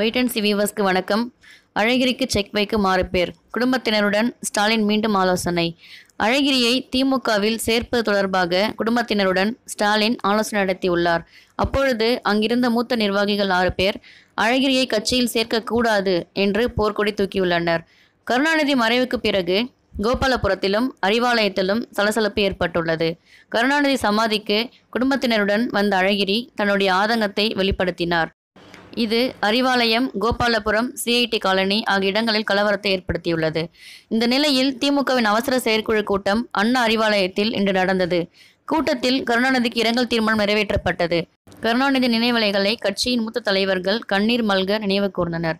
wait and வியூவர்ஸ்க்கு வணக்கம் அழகிரிக்கு check வைக்க மாறுபேர் குடும்பத்தினருடன் ஸ்டாலின் மீண்டும் ஆலோசனை அழகிரியை திமுகவில் சேர்ப்பது தொடர்பாக குடும்பத்தினருடன் ஸ்டாலின் ஆலோசனை நடத்தியுள்ளார் அப்பொழுது அங்கிருந்த மூத்த நிர்வாகிகள் ஆறு பேர் அழகிரியை கட்சியில் சேர்க்கக்கூடாது என்று போர்க்கொடி தூக்கியுள்ளனர் கருணாநிதி மறைவுக்கு பிறகு கோபாலபுரத்திலும் அறிவாலயத்திலும் சலசலப்பு ஏற்பட்டுள்ளது கருணாநிதி சமாதிக்கு குடும்பத்தினருடன் வந்த அழகிரி தன்னுடைய ஆதங்கத்தை வெளிப்படுத்தினார் இது அறிவாலயம் கோபாலபுரம் சிஐடி காலனி ஆகிய இடங்களில் கலவரத்தை ஏற்படுத்தியுள்ளது இந்த நிலையில் திமுகவின் அவசர செயற்குழு கூட்டம் அண்ணா அறிவாலயத்தில் இன்று நடந்தது கூட்டத்தில் கருணாநிதிக்கு இரங்கல் தீர்மானம் நிறைவேற்றப்பட்டது கருணாநிதி நினைவலைகளை கட்சியின் மூத்த தலைவர்கள் கண்ணீர் மல்க நினைவு கூர்ந்தனர்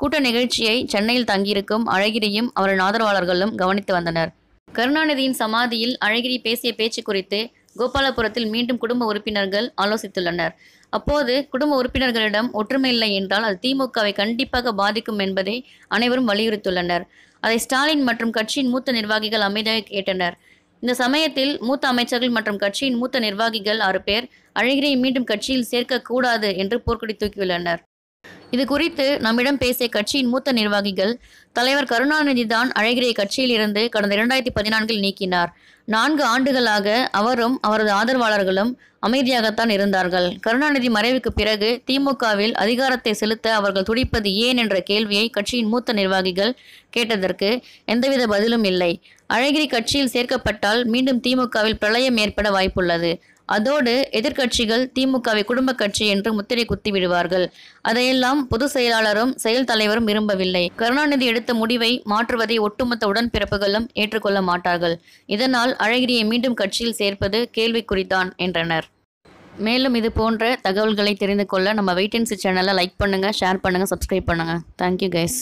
கூட்ட நிகழ்ச்சியை சென்னையில் தங்கியிருக்கும் அழகிரியும் அவரின் ஆதரவாளர்களும் கவனித்து வந்தனர் கருணாநிதியின் சமாதியில் அழகிரி பேசிய பேச்சு குறித்து கோபாலபுரத்தில் மீண்டும் குடும்ப உறுப்பினர்கள் ஆலோசித்துள்ளனர் அப்போது குடும்ப உறுப்பினர்களிடம் ஒற்றுமை இல்லை என்றால் அது திமுகவை கண்டிப்பாக பாதிக்கும் என்பதை அனைவரும் வலியுறுத்தியுள்ளனர் அதை ஸ்டாலின் மற்றும் கட்சியின் மூத்த நிர்வாகிகள் அமைதியாக கேட்டனர் இந்த சமயத்தில் மூத்த அமைச்சர்கள் மற்றும் கட்சியின் மூத்த நிர்வாகிகள் ஆறு பேர் அழகிரியை மீண்டும் கட்சியில் சேர்க்கக்கூடாது என்று போர்க்குடி தூக்கியுள்ளனர் இது குறித்து நம்மிடம் பேசிய கட்சியின் மூத்த நிர்வாகிகள் தலைவர் கருணாநிதி தான் அழகிரியை கட்சியில் இருந்து கடந்த இரண்டாயிரத்தி பதினான்கில் நீக்கினார் நான்கு ஆண்டுகளாக அவரும் அவரது ஆதரவாளர்களும் அமைதியாகத்தான் இருந்தார்கள் கருணாநிதி மறைவுக்கு பிறகு திமுகவில் அதிகாரத்தை செலுத்த அவர்கள் துடிப்பது ஏன் என்ற கேள்வியை கட்சியின் மூத்த நிர்வாகிகள் கேட்டதற்கு எந்தவித பதிலும் இல்லை அழகிரி கட்சியில் சேர்க்கப்பட்டால் மீண்டும் திமுகவில் பிரளயம் ஏற்பட வாய்ப்புள்ளது அதோடு எதிர்க்கட்சிகள் திமுகவை குடும்ப கட்சி என்று முத்திரை குத்தி விடுவார்கள் அதையெல்லாம் பொதுச் செயலாளரும் செயல் தலைவரும் விரும்பவில்லை கருணாநிதி எடுத்த முடிவை மாற்றுவதை ஒட்டுமொத்த உடன்பிறப்புகளும் ஏற்றுக்கொள்ள மாட்டார்கள் இதனால் ஆனால் அழகிரியை மீண்டும் கட்சியில் சேர்ப்பது கேள்விக்குறித்தான் என்றனர் மேலும் இது போன்ற தகவல்களை தெரிந்து கொள்ள நம்ம வெயிட்டன்சி சேனலை லைக் பண்ணுங்கள் ஷேர் பண்ணுங்கள் சப்ஸ்கிரைப் பண்ணுங்கள் தேங்க்யூ கைஸ்